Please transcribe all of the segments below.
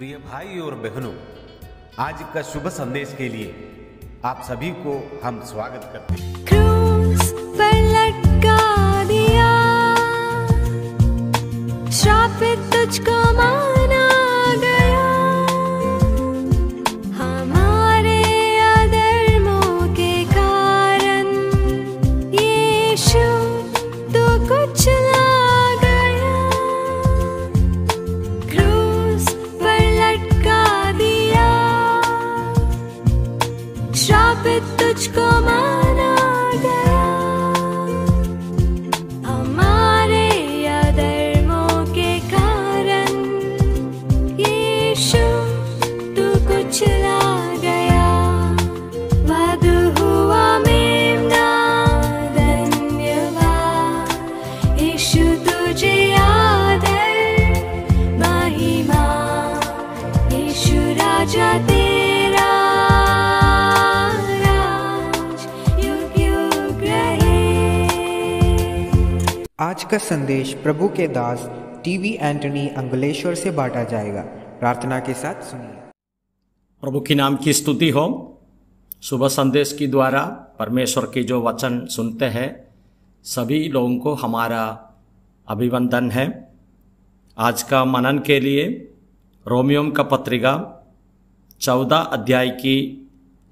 प्रिय भाई और बहनों आज का शुभ संदेश के लिए आप सभी को हम स्वागत करते हैं क्रूस पर लटका दिया श्रापित तुझको मां आज का संदेश प्रभु के दास टीवी एंटनी अंगलेश्वर से बांटा जाएगा प्रार्थना के साथ सुनिए प्रभु के नाम की स्तुति हो सुबह संदेश के द्वारा परमेश्वर के जो वचन सुनते हैं सभी लोगों को हमारा अभिवंदन है आज का मनन के लिए रोमियोम का पत्रिका चौदह अध्याय की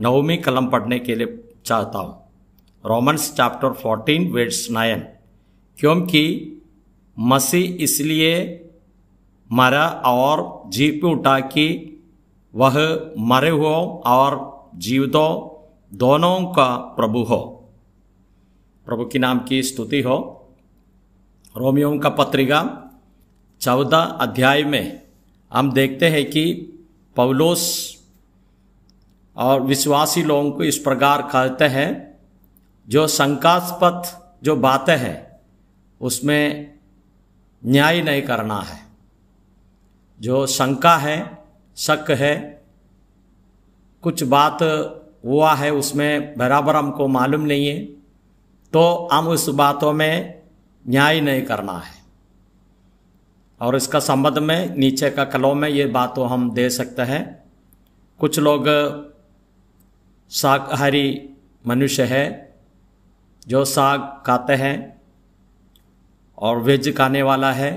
नवमी कलम पढ़ने के लिए चाहता हूँ Romans chapter fourteen verse nine क्योंकि मसीह इसलिए मरा और जी पे उठा कि वह मरे हो और जीवतों दोनों का प्रभु हो प्रभु के नाम की स्तुति हो रोमियो का पत्रिका चौदह अध्याय में हम देखते हैं कि पौलोस और विश्वासी लोगों को इस प्रकार कहते हैं जो शंकास्पद जो बातें हैं उसमें न्याय नहीं करना है जो शंका है शक है कुछ बात हुआ है उसमें बराबर हमको मालूम नहीं है तो हम उस बातों में न्याय नहीं करना है और इसका संबंध में नीचे का कलों में ये बात तो हम दे सकते हैं कुछ लोग शाकाहारी मनुष्य है जो साग खाते हैं और वेज खाने वाला है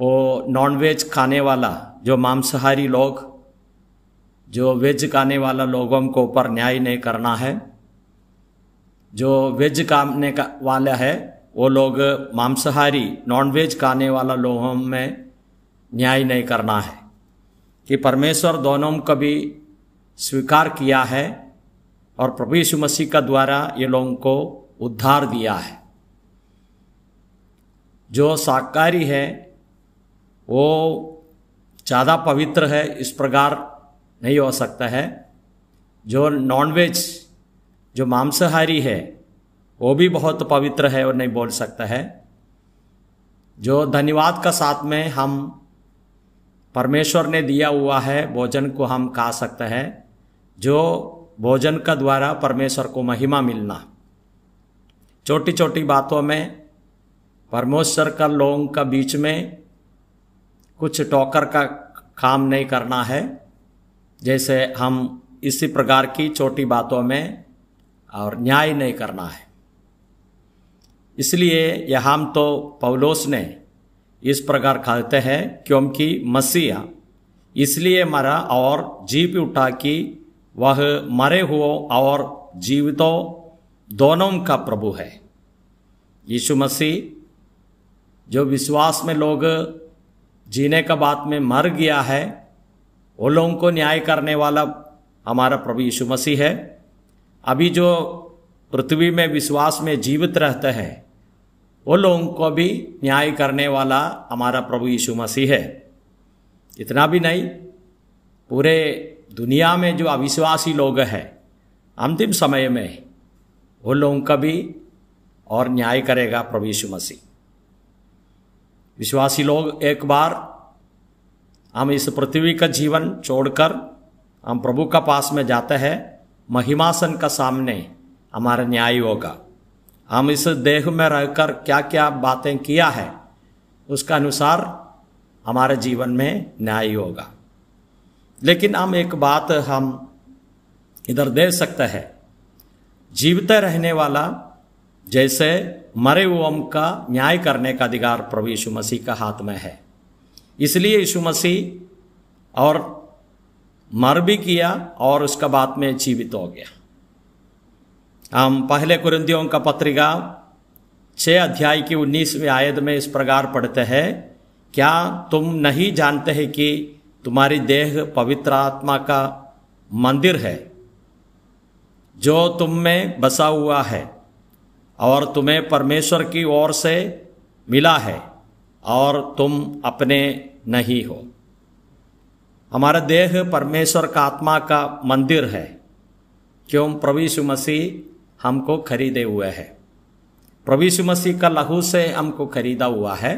वो नॉन वेज खाने वाला जो मांसाहारी लोग जो वेज खाने वाला लोगों को ऊपर न्याय नहीं करना है जो वेज खाने का वाला है वो लोग मांसाहारी नॉनवेज खाने वाला लोगों में न्याय नहीं करना है कि परमेश्वर दोनों को भी स्वीकार किया है और प्रभु यीशु मसीह का द्वारा ये लोगों को उद्धार दिया है जो शाकाहारी है वो ज़्यादा पवित्र है इस प्रकार नहीं हो सकता है जो नॉनवेज जो मांसाहारी है वो भी बहुत पवित्र है और नहीं बोल सकता है जो धन्यवाद का साथ में हम परमेश्वर ने दिया हुआ है भोजन को हम खा सकते हैं जो भोजन का द्वारा परमेश्वर को महिमा मिलना छोटी छोटी बातों में परमेश्वर का लोगों का बीच में कुछ टॉकर का काम नहीं करना है जैसे हम इसी प्रकार की छोटी बातों में और न्याय नहीं करना है इसलिए यह हम तो पौलोस ने इस प्रकार कहते हैं क्योंकि मसीहा इसलिए मरा और जी भी उठा कि वह मरे हुए और जीवितों दोनों का प्रभु है यीशु मसीह जो विश्वास में लोग जीने का बात में मर गया है वो लोगों को न्याय करने वाला हमारा प्रभु यीशु मसीह है अभी जो पृथ्वी में विश्वास में जीवित रहते हैं वो लोगों को भी न्याय करने वाला हमारा प्रभु यीशु मसीह है इतना भी नहीं पूरे दुनिया में जो अविश्वासी लोग हैं अंतिम समय में वो लोगों का भी और न्याय करेगा प्रभु यीशु मसीह विश्वासी लोग एक बार हम इस पृथ्वी का जीवन छोड़कर हम प्रभु का पास में जाते हैं महिमासन का सामने हमारा न्याय होगा हम इस देह में रहकर क्या क्या बातें किया है उसका अनुसार हमारे जीवन में न्याय होगा लेकिन हम एक बात हम इधर दे सकते हैं जीवते रहने वाला जैसे मरे ओम का न्याय करने का अधिकार प्रभु यीशु मसीह का हाथ में है इसलिए यीशु मसीह और मर भी किया और उसका बाद में जीवित हो गया हम पहले कुरिंदियों का पत्रिका छः अध्याय की उन्नीसवीं आयत में इस प्रकार पढ़ते हैं क्या तुम नहीं जानते हैं कि तुम्हारी देह पवित्र आत्मा का मंदिर है जो तुम में बसा हुआ है और तुम्हें परमेश्वर की ओर से मिला है और तुम अपने नहीं हो हमारा देह परमेश्वर का आत्मा का मंदिर है क्यों प्रवीषु मसीह हमको खरीदे हुए है प्रवीषु मसीह का लहू से हमको खरीदा हुआ है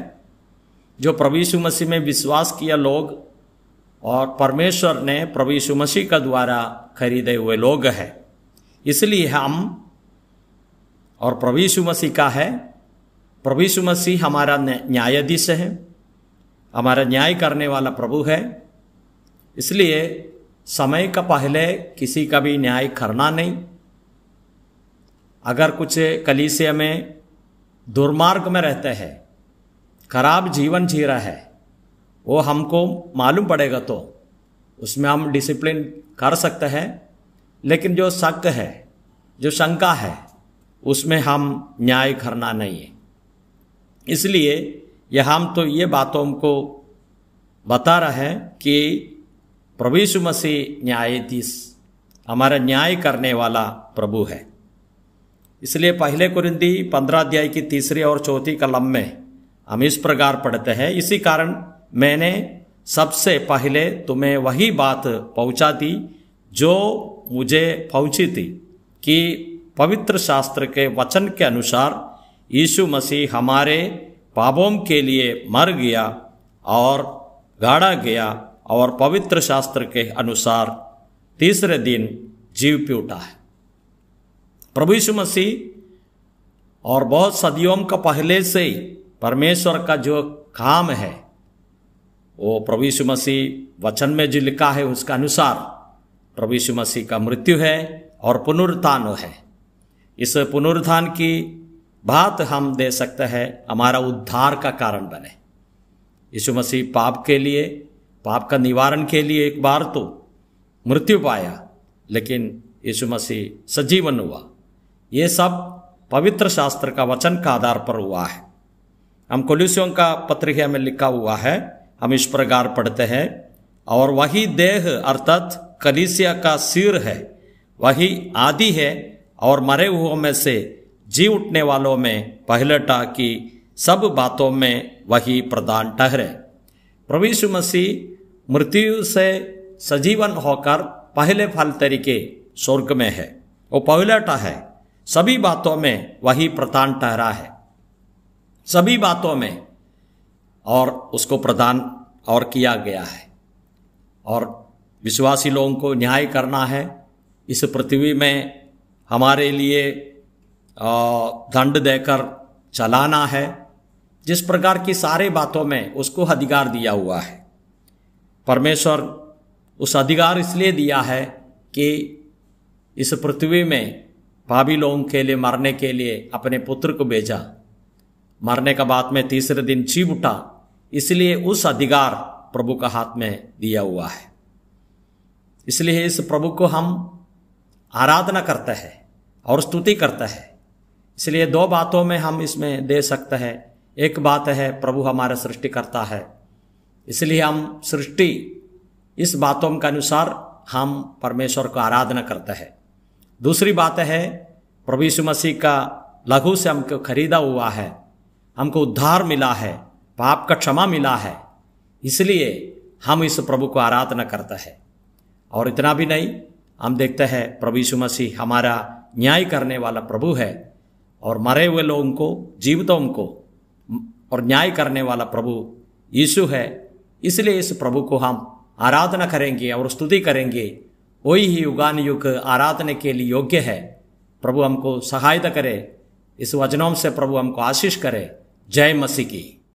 जो प्रवीषु मसीह में विश्वास किया लोग और परमेश्वर ने प्रवीषु मसीह का द्वारा खरीदे हुए लोग है इसलिए हम और प्रवीषु मसीह का है प्रवीषु मसीह हमारा न्यायाधीश है हमारा न्याय करने वाला प्रभु है इसलिए समय का पहले किसी का भी न्याय करना नहीं अगर कुछ कलीसिया में दुर्मार्ग में रहते हैं खराब जीवन जी रहा है वो हमको मालूम पड़ेगा तो उसमें हम डिसिप्लिन कर सकते हैं लेकिन जो शक है जो शंका है उसमें हम न्याय करना नहीं है इसलिए यह हम तो ये बातों को बता रहे हैं कि प्रभु यीशु मसीह न्यायाधीश हमारा न्याय करने वाला प्रभु है इसलिए पहले कुरिंदी पंद्रह अध्याय की तीसरी और चौथी कलम में हम इस प्रकार पढ़ते हैं इसी कारण मैंने सबसे पहले तुम्हें वही बात पहुंचा दी जो मुझे पहुंची थी कि पवित्र शास्त्र के वचन के अनुसार यीशु मसीह हमारे पापों के लिए मर गया और गाड़ा गया और पवित्र शास्त्र के अनुसार तीसरे दिन जीव पी उठा है प्रभु यीशु मसीह और बहुत सदियों का पहले से ही परमेश्वर का जो काम है वो प्रभु यीशु मसीह वचन में जो लिखा है उसका अनुसार प्रभु यीशु मसीह का मृत्यु है और पुनरुत्थान है इस पुनरुत्थान की बात हम दे सकते हैं हमारा उद्धार का कारण बने यीशु मसीह पाप के लिए पाप का निवारण के लिए एक बार तो मृत्यु पाया लेकिन यीशु मसीह सजीवन हुआ ये सब पवित्र शास्त्र का वचन का आधार पर हुआ है हम कोल्यूसियों का पत्रिका में लिखा हुआ है हम इस प्रकार पढ़ते हैं और वही देह अर्थात कलिसिया का सिर है वही आदि है और मरे हुओं में से जी उठने वालों में पहलटा की सब बातों में वही प्रधान ठहरे प्रवीषु मसीह मृत्यु से सजीवन होकर पहले फल तरीके स्वर्ग में है वो पहलटा है सभी बातों में वही प्रधान ठहरा है सभी बातों में और उसको प्रदान और किया गया है और विश्वासी लोगों को न्याय करना है इस पृथ्वी में हमारे लिए दंड देकर चलाना है जिस प्रकार की सारे बातों में उसको अधिकार दिया हुआ है परमेश्वर उस अधिकार इसलिए दिया है कि इस पृथ्वी में भाभी लोगों के लिए मरने के लिए अपने पुत्र को भेजा मरने का बाद में तीसरे दिन जीव उठा इसलिए उस अधिकार प्रभु का हाथ में दिया हुआ है इसलिए इस प्रभु को हम आराधना करते हैं और स्तुति करते हैं इसलिए दो बातों में हम इसमें दे सकते हैं एक बात है प्रभु हमारा सृष्टि करता है इसलिए हम सृष्टि इस बातों के अनुसार हम परमेश्वर को आराधना करते हैं दूसरी बात है प्रभु यीशु मसीह का लघु से हमको खरीदा हुआ है हमको उद्धार मिला है पाप का क्षमा मिला है इसलिए हम इस प्रभु को आराधना करते हैं और इतना भी नहीं हम देखते हैं प्रभु यीशु मसीह हमारा न्याय करने वाला प्रभु है और मरे हुए लोगों को जीवितों को और न्याय करने वाला प्रभु यीशु है इसलिए इस प्रभु को हम आराधना करेंगे और स्तुति करेंगे वही ही युगान युग आराधने के लिए योग्य है प्रभु हमको सहायता करे इस वचनों से प्रभु हमको आशीष करे जय मसीह की